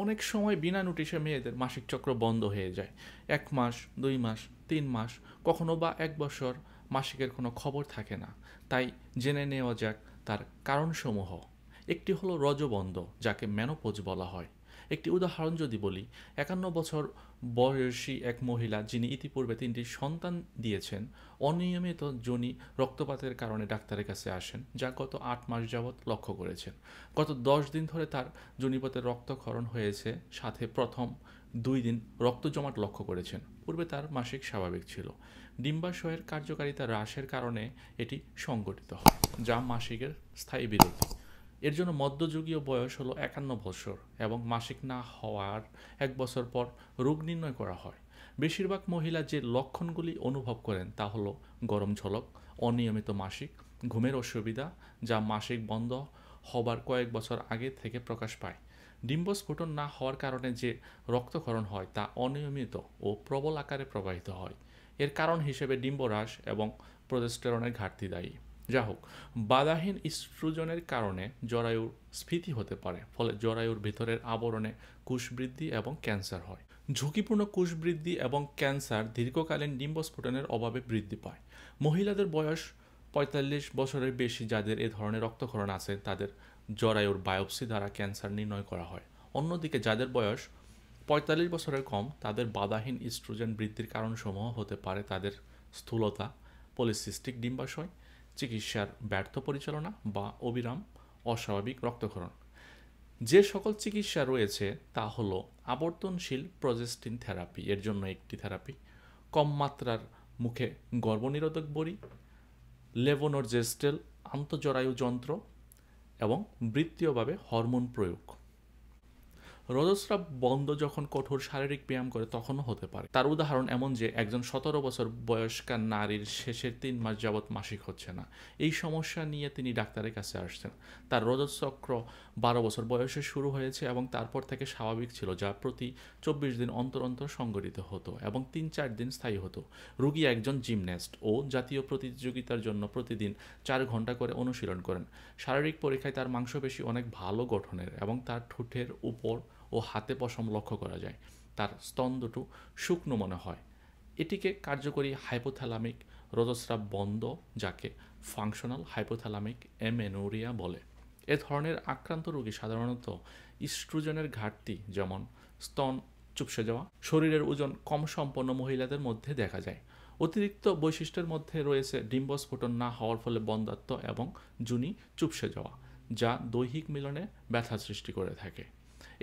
অনেক সময় বিনা নোটিশে মেয়েদের মাসিক চক্র বন্ধ হয়ে যায় এক মাস দুই মাস তিন মাস কখনো বা এক বছর মাসিকের কোনো খবর থাকে না তাই জেনে নেওয়া যাক তার কারণসমূহ একটি হলো রজবন্ধ যাকে ম্যানোপোজ বলা হয় একটি উদাহরণ যদি বলি একান্ন বছর বয়সী এক মহিলা যিনি ইতিপূর্বে তিনটি সন্তান দিয়েছেন অনিয়মিত জনি রক্তপাতের কারণে ডাক্তারের কাছে আসেন যা গত আট মাস যাবৎ লক্ষ্য করেছেন গত দশ দিন ধরে তার জনিপথের রক্তক্ষরণ হয়েছে সাথে প্রথম দুই দিন রক্ত জমাট লক্ষ্য করেছেন পূর্বে তার মাসিক স্বাভাবিক ছিল ডিম্বাশয়ের কার্যকারিতা হ্রাসের কারণে এটি সংগঠিত হয় যা মাসিকের স্থায়ী বিরতি এর জন্য মধ্যযুগীয় বয়স হলো একান্ন বছর এবং মাসিক না হওয়ার এক বছর পর রোগ নির্ণয় করা হয় বেশিরভাগ মহিলা যে লক্ষণগুলি অনুভব করেন তা হলো গরম ঝলক অনিয়মিত মাসিক ঘুমের অসুবিধা যা মাসিক বন্ধ হবার কয়েক বছর আগে থেকে প্রকাশ পায় ডিম্বস্ফোটন না হওয়ার কারণে যে রক্তক্ষরণ হয় তা অনিয়মিত ও প্রবল আকারে প্রবাহিত হয় এর কারণ হিসেবে ডিম্বরাস এবং প্রজেস্টেরনের ঘাটতি দায়ী যা হোক বাধাহীন স্ট্রোজনের কারণে জরায়ুর স্ফীতি হতে পারে ফলে জরায়ুর ভিতরের আবরণে কুশবৃদ্ধি এবং ক্যান্সার হয় ঝুঁকিপূর্ণ কুশবৃদ্ধি এবং ক্যান্সার দীর্ঘকালীন ডিম্বস্ফোটনের অভাবে বৃদ্ধি পায় মহিলাদের বয়স পঁয়তাল্লিশ বছরের বেশি যাদের এ ধরনের রক্তক্ষরণ আছে তাদের জরায়ুর বায়োপসি দ্বারা ক্যান্সার নির্ণয় করা হয় অন্যদিকে যাদের বয়স পঁয়তাল্লিশ বছরের কম তাদের বাধাহীন স্ট্রোজেন বৃদ্ধির কারণসমূহ হতে পারে তাদের স্থূলতা পলিসিস্টিক ডিম্বাশয় চিকিৎসার ব্যর্থ পরিচালনা বা অবিরাম অস্বাভাবিক রক্তক্ষরণ যে সকল চিকিৎসা রয়েছে তা হল আবর্তনশীল প্রজেস্টিন থেরাপি এর জন্য একটি থেরাপি কম মাত্রার মুখে গর্ভনিরোধক বড়ি লেভোনোর জেস্টেল আন্তঃজরায়ু যন্ত্র এবং বৃত্তীয়ভাবে হরমোন প্রয়োগ রজস্রাব বন্ধ যখন কঠোর শারীরিক ব্যায়াম করে তখনও হতে পারে তার উদাহরণ এমন যে একজন সতেরো বছর বয়স্কা নারীর শেষের তিন মাস যাবৎ মাসিক হচ্ছে না এই সমস্যা নিয়ে তিনি ডাক্তারের কাছে আসছেন তার রজচক্র বারো বছর বয়সে শুরু হয়েছে এবং তারপর থেকে স্বাভাবিক ছিল যা প্রতি চব্বিশ দিন অন্তর অন্তর সংগঠিত হতো এবং তিন চার দিন স্থায়ী হতো রুগী একজন জিমন্যাস্ট ও জাতীয় প্রতিযোগিতার জন্য প্রতিদিন চার ঘন্টা করে অনুশীলন করেন শারীরিক পরীক্ষায় তার মাংসপেশি অনেক ভালো গঠনের এবং তার ঠোঁটের উপর ও হাতে পশম লক্ষ্য করা যায় তার স্তন দুটো শুকনো মনে হয় এটিকে কার্যকরী হাইপোথ্যালামিক রজস্রাব বন্ধ যাকে ফাংশনাল হাইপোথ্যালামিক এমেনোরিয়া বলে এ ধরনের আক্রান্ত রোগী সাধারণত ইস্ট্রোজেনের ঘাটতি যেমন স্তন চুপসে যাওয়া শরীরের ওজন কম সম্পন্ন মহিলাদের মধ্যে দেখা যায় অতিরিক্ত বৈশিষ্ট্যের মধ্যে রয়েছে ডিম্বস্ফোটন না হওয়ার ফলে বন্ধাত্ম এবং জুনি চুপসে যাওয়া যা দৈহিক মিলনে ব্যথা সৃষ্টি করে থাকে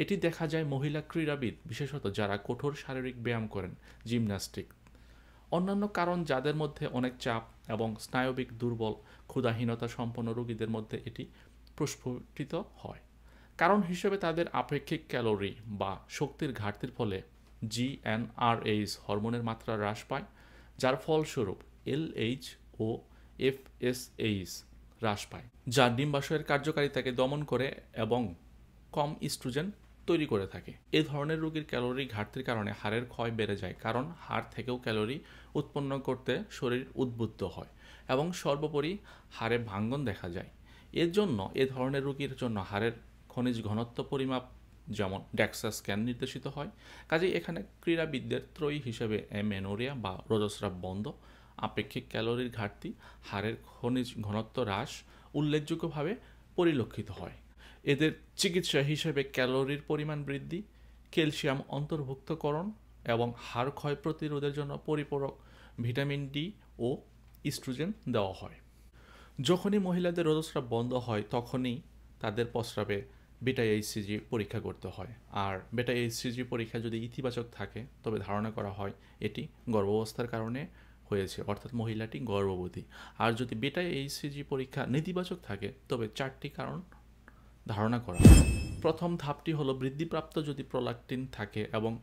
এটি দেখা যায় মহিলা ক্রীড়াবিদ বিশেষত যারা কঠোর শারীরিক ব্যায়াম করেন জিমন্যাস্টিক অন্যান্য কারণ যাদের মধ্যে অনেক চাপ এবং স্নায়বিক দুর্বল ক্ষুধাহীনতা সম্পন্ন রোগীদের মধ্যে এটি প্রস্ফুটিত হয় কারণ হিসেবে তাদের আপেক্ষিক ক্যালোরি বা শক্তির ঘাটতির ফলে জিএনআরএইচ হরমোনের মাত্রা হ্রাস পায় যার ফলস্বরূপ এল এইচ ও এফএসএইচ হ্রাস পায় যা ডিম্বাশয়ের কার্যকারিতাকে দমন করে এবং কম ইস্ট্রোজেন তৈরি করে থাকে এ ধরনের রোগীর ক্যালোরি ঘাটতির কারণে হাড়ের ক্ষয় বেড়ে যায় কারণ হাড় থেকেও ক্যালোরি উৎপন্ন করতে শরীর উদ্বুদ্ধ হয় এবং সর্বোপরি হাড়ে ভাঙ্গন দেখা যায় এর জন্য এ ধরনের রোগীর জন্য হাড়ের খনিজ ঘনত্ব পরিমাপ যেমন ড্যাক্সা স্ক্যান নির্দেশিত হয় কাজেই এখানে ক্রীড়াবিদদের ত্রয়ী হিসেবে এনোরিয়া বা রজস্রাব বন্ধ আপেক্ষিক ক্যালোরির ঘাটতি হাড়ের খনিজ ঘনত্ব হ্রাস উল্লেখযোগ্যভাবে পরিলক্ষিত হয় এদের চিকিৎসা হিসেবে ক্যালোরির পরিমাণ বৃদ্ধি ক্যালসিয়াম অন্তর্ভুক্তকরণ এবং হাড় ক্ষয় প্রতিরোধের জন্য পরিপূরক ভিটামিন ডি ও ইস্ট্রোজেন দেওয়া হয় যখনই মহিলাদের রোদস্রাব বন্ধ হয় তখনই তাদের প্রস্রাবে বেটা এইচসিজি পরীক্ষা করতে হয় আর বেটা এইচসিজি পরীক্ষা যদি ইতিবাচক থাকে তবে ধারণা করা হয় এটি গর্ভাবস্থার কারণে হয়েছে অর্থাৎ মহিলাটি গর্ভবতী আর যদি বেটা এইচসিজি পরীক্ষা নেতিবাচক থাকে তবে চারটি কারণ ধারণা করা প্রথম ধাপটি হলো বৃদ্ধিপ্রাপ্ত যদি প্রোলাকটিন থাকে এবং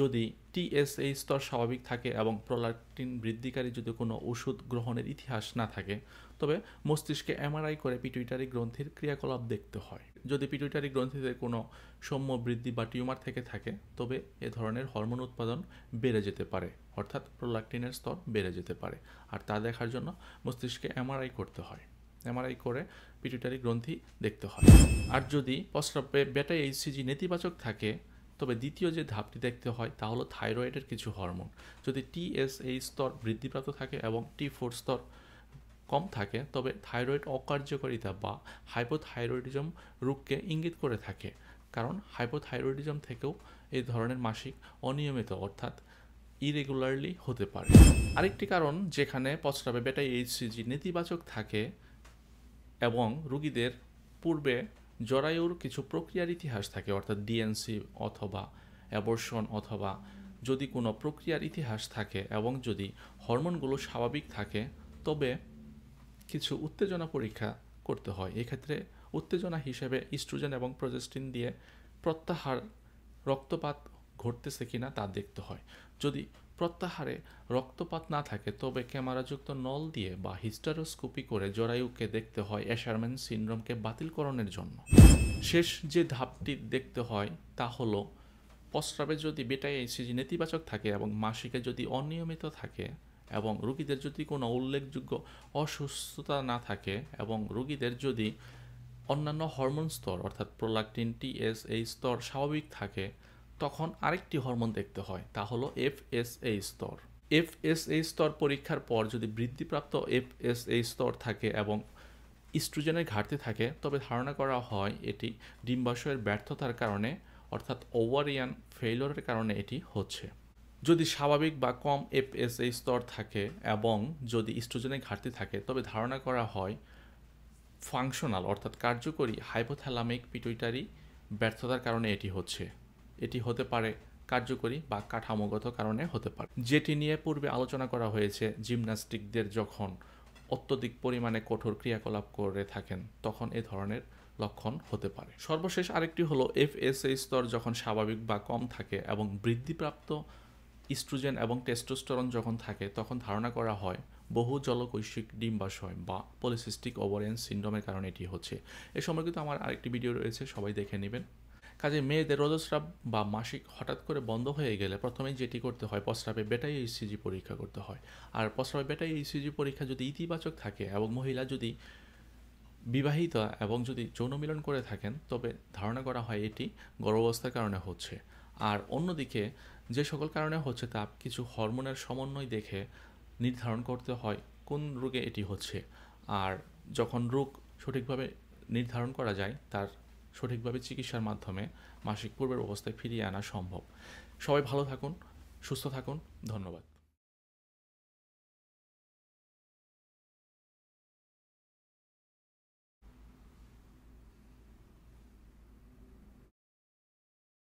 যদি টিএসএ স্তর স্বাভাবিক থাকে এবং প্রোলাকটিন বৃদ্ধিকারী যদি কোনো ওষুধ গ্রহণের ইতিহাস না থাকে তবে মস্তিষ্কে এমআরআই করে পিটুইটারি গ্রন্থির ক্রিয়াকলাপ দেখতে হয় যদি পিটুইটারি গ্রন্থিতে কোনো সৌম্য বৃদ্ধি বা টিউমার থেকে থাকে তবে এ ধরনের হরমোন উৎপাদন বেড়ে যেতে পারে অর্থাৎ প্রোলাকটিনের স্তর বেড়ে যেতে পারে আর তা দেখার জন্য মস্তিষ্কে এমআরআই করতে হয় এমআরআই করে পিটুইটারি গ্রন্থি দেখতে হয় আর যদি প্রস্রাবে বেটা এইচসিজি নেতিবাচক থাকে তবে দ্বিতীয় যে ধাপটি দেখতে হয় তা হলো থাইরয়েডের কিছু হরমোন যদি টিএসএই স্তর বৃদ্ধিপ্রাপ্ত থাকে এবং টি ফোর স্তর কম থাকে তবে থাইরয়েড অকার্যকারিতা বা হাইপোথাইরয়েডিজম রোগকে ইঙ্গিত করে থাকে কারণ হাইপোথাইরয়েডিজম থেকেও এই ধরনের মাসিক অনিয়মিত অর্থাৎ ইরেগুলারলি হতে পারে আরেকটি কারণ যেখানে পস্রাবে বেটাই এইচসিজি নেতিবাচক থাকে এবং রুগীদের পূর্বে জরায়ুর কিছু প্রক্রিয়ার ইতিহাস থাকে অর্থাৎ ডিএনসি অথবা অ্যাবর্শন অথবা যদি কোনো প্রক্রিয়ার ইতিহাস থাকে এবং যদি হরমোনগুলো স্বাভাবিক থাকে তবে কিছু উত্তেজনা পরীক্ষা করতে হয় এক্ষেত্রে উত্তেজনা হিসেবে ইস্ট্রোজেন এবং প্রজেস্টিন দিয়ে প্রত্যাহার রক্তপাত ঘটতেছে কিনা তা দেখতে হয় যদি প্রত্যাহারে রক্তপাত না থাকে তবে ক্যামেরাযুক্ত নল দিয়ে বা হিস্টারোস্কোপি করে জরায়ুকে দেখতে হয় অ্যাসারম্যান সিনড্রোমকে বাতিলকরণের জন্য শেষ যে ধাপটি দেখতে হয় তা হলো প্রস্রাবে যদি বেটাই এসিজি নেতিবাচক থাকে এবং মাসিকে যদি অনিয়মিত থাকে এবং রুগীদের যদি কোনো উল্লেখযোগ্য অসুস্থতা না থাকে এবং রুগীদের যদি অন্যান্য হরমোন স্তর অর্থাৎ প্রোলাকটিন টিএস এই স্তর স্বাভাবিক থাকে তখন আরেকটি হরমোন দেখতে হয় তা হলো এফএসএ স্তর এফএসএ স্তর পরীক্ষার পর যদি বৃদ্ধিপ্রাপ্ত এফএসএ স্তর থাকে এবং ইস্ট্রোজেনের ঘাটতি থাকে তবে ধারণা করা হয় এটি ডিম্বাশয়ের ব্যর্থতার কারণে অর্থাৎ ওভারিয়ান ফেইলরের কারণে এটি হচ্ছে যদি স্বাভাবিক বা কম এফএসএ স্তর থাকে এবং যদি ইস্ট্রোজেনের ঘাটতি থাকে তবে ধারণা করা হয় ফাংশনাল অর্থাৎ কার্যকরী হাইপোথ্যালামিক পিটুইটারি ব্যর্থতার কারণে এটি হচ্ছে এটি হতে পারে কার্যকরী বা কাঠামোগত কারণে হতে পারে যেটি নিয়ে পূর্বে আলোচনা করা হয়েছে জিমন্যাস্টিকদের যখন অত্যধিক পরিমাণে কঠোর ক্রিয়াকলাপ করে থাকেন তখন এ ধরনের লক্ষণ হতে পারে সর্বশেষ আরেকটি হলো এফএসএ স্তর যখন স্বাভাবিক বা কম থাকে এবং বৃদ্ধিপ্রাপ্ত ইস্ট্রোজেন এবং টেস্টোস্টরন যখন থাকে তখন ধারণা করা হয় বহু জলকৈশিক ডিম্বাশয় বা পলিসিস্টিক ওভারিয়ান সিন্ড্রোমের কারণে এটি হচ্ছে এ সম্পর্কিত আমার আরেকটি ভিডিও রয়েছে সবাই দেখে নেবেন কাজে মেয়েদের রজস্রাব বা মাসিক হঠাৎ করে বন্ধ হয়ে গেলে প্রথমে যেটি করতে হয় প্রস্রাবে বেটাই ইসিজি e পরীক্ষা করতে হয় আর প্রস্রাবে বেটাই ইসিজি e পরীক্ষা যদি ইতিবাচক থাকে এবং মহিলা যদি বিবাহিত এবং যদি যৌন মিলন করে থাকেন তবে ধারণা করা হয় এটি গর্ভাবস্থার কারণে হচ্ছে আর অন্যদিকে যে সকল কারণে হচ্ছে তা কিছু হরমোনের সমন্বয় দেখে নির্ধারণ করতে হয় কোন রোগে এটি হচ্ছে আর যখন রোগ সঠিকভাবে নির্ধারণ করা যায় তার সঠিকভাবে চিকিৎসার মাধ্যমে মাসিক পূর্বের অবস্থায় ফিরিয়ে আনা সম্ভব সবাই ভালো থাকুন সুস্থ থাকুন ধন্যবাদ